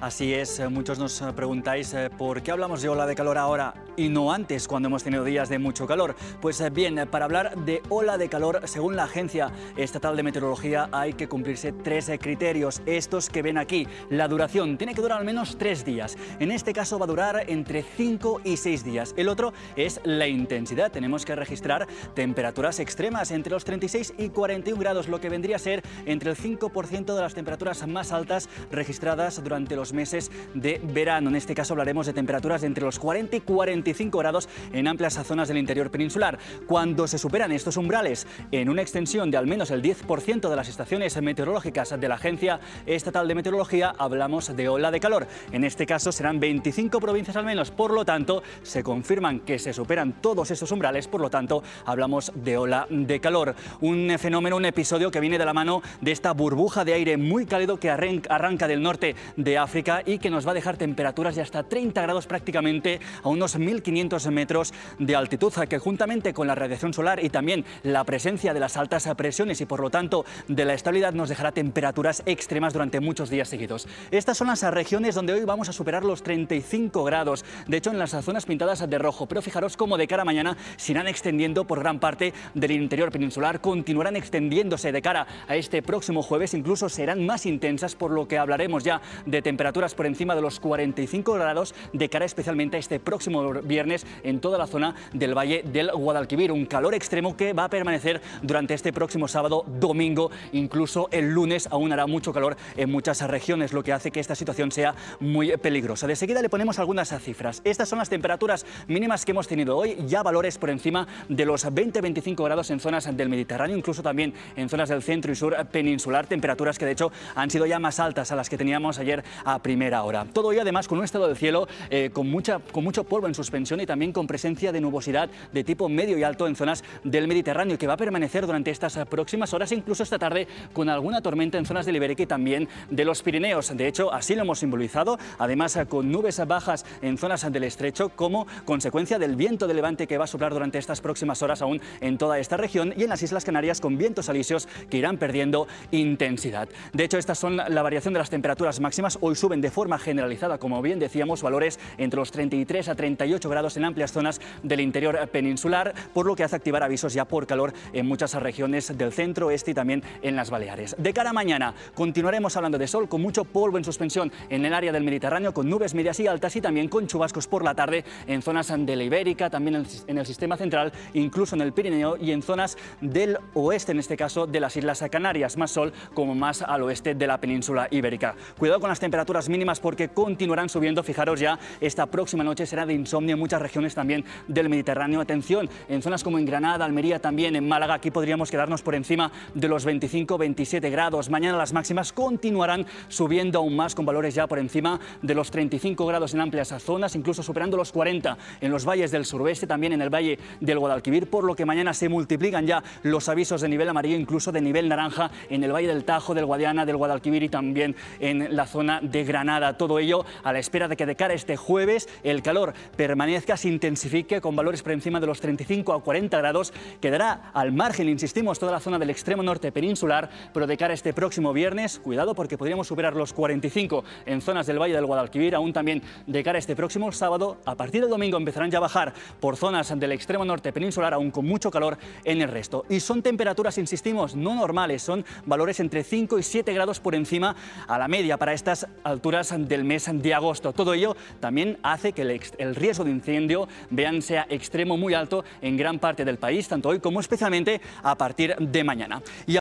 Así es, eh, muchos nos eh, preguntáis eh, por qué hablamos de ola de calor ahora y no antes, cuando hemos tenido días de mucho calor. Pues bien, para hablar de ola de calor, según la Agencia Estatal de Meteorología, hay que cumplirse tres criterios. Estos que ven aquí, la duración tiene que durar al menos tres días. En este caso va a durar entre cinco y seis días. El otro es la intensidad. Tenemos que registrar temperaturas extremas entre los 36 y 41 grados, lo que vendría a ser entre el 5% de las temperaturas más altas registradas durante los meses de verano. En este caso hablaremos de temperaturas de entre los 40 y 45 grados en amplias zonas del interior peninsular. Cuando se superan estos umbrales en una extensión de al menos el 10% de las estaciones meteorológicas de la Agencia Estatal de Meteorología, hablamos de ola de calor. En este caso serán 25 provincias al menos, por lo tanto se confirman que se superan todos esos umbrales, por lo tanto hablamos de ola de calor. Un fenómeno, un episodio que viene de la mano de esta burbuja de aire muy cálido que arranca del norte de África y que nos va a dejar temperaturas de hasta 30 grados prácticamente a unos 1.500 metros de altitud, que juntamente con la radiación solar y también la presencia de las altas presiones y por lo tanto de la estabilidad nos dejará temperaturas extremas durante muchos días seguidos. Estas son las regiones donde hoy vamos a superar los 35 grados, de hecho en las zonas pintadas de rojo, pero fijaros cómo de cara a mañana se irán extendiendo por gran parte del interior peninsular, continuarán extendiéndose de cara a este próximo jueves, incluso serán más intensas por lo que hablaremos ya de temperaturas temperaturas por encima de los 45 grados de cara especialmente a este próximo viernes en toda la zona del Valle del Guadalquivir. Un calor extremo que va a permanecer durante este próximo sábado, domingo, incluso el lunes aún hará mucho calor en muchas regiones, lo que hace que esta situación sea muy peligrosa. De seguida le ponemos algunas cifras. Estas son las temperaturas mínimas que hemos tenido hoy, ya valores por encima de los 20-25 grados en zonas del Mediterráneo, incluso también en zonas del centro y sur peninsular, temperaturas que de hecho han sido ya más altas a las que teníamos ayer a primera hora. Todo y además con un estado del cielo eh, con, mucha, con mucho polvo en suspensión y también con presencia de nubosidad de tipo medio y alto en zonas del Mediterráneo que va a permanecer durante estas próximas horas, incluso esta tarde, con alguna tormenta en zonas del Ibérica y también de los Pirineos. De hecho, así lo hemos simbolizado, además con nubes bajas en zonas del estrecho como consecuencia del viento de levante que va a soplar durante estas próximas horas aún en toda esta región y en las Islas Canarias con vientos alisios que irán perdiendo intensidad. De hecho, estas son la variación de las temperaturas máximas. Hoy su de forma generalizada, como bien decíamos, valores entre los 33 a 38 grados en amplias zonas del interior peninsular, por lo que hace activar avisos ya por calor en muchas regiones del centro, este y también en las Baleares. De cara a mañana continuaremos hablando de sol con mucho polvo en suspensión en el área del Mediterráneo, con nubes medias y altas y también con chubascos por la tarde en zonas de la Ibérica, también en el sistema central, incluso en el Pirineo y en zonas del oeste, en este caso de las Islas Canarias, más sol como más al oeste de la península ibérica. Cuidado con las temperaturas mínimas porque continuarán subiendo. Fijaros ya, esta próxima noche será de insomnio en muchas regiones también del Mediterráneo. Atención, en zonas como en Granada, Almería, también en Málaga, aquí podríamos quedarnos por encima de los 25-27 grados. Mañana las máximas continuarán subiendo aún más con valores ya por encima de los 35 grados en amplias zonas, incluso superando los 40 en los valles del suroeste, también en el valle del Guadalquivir, por lo que mañana se multiplican ya los avisos de nivel amarillo, incluso de nivel naranja en el valle del Tajo, del Guadiana, del Guadalquivir y también en la zona de Granada, todo ello a la espera de que de cara a este jueves el calor permanezca, se intensifique con valores por encima de los 35 a 40 grados. Quedará al margen, insistimos, toda la zona del extremo norte peninsular, pero de cara a este próximo viernes, cuidado porque podríamos superar los 45 en zonas del Valle del Guadalquivir, aún también de cara a este próximo sábado. A partir del domingo empezarán ya a bajar por zonas del extremo norte peninsular, aún con mucho calor en el resto. Y son temperaturas, insistimos, no normales, son valores entre 5 y 7 grados por encima a la media para estas alturas del mes de agosto. Todo ello también hace que el, riesgo de incendio, vean, sea extremo muy alto en gran parte del país, tanto hoy como especialmente a partir de mañana.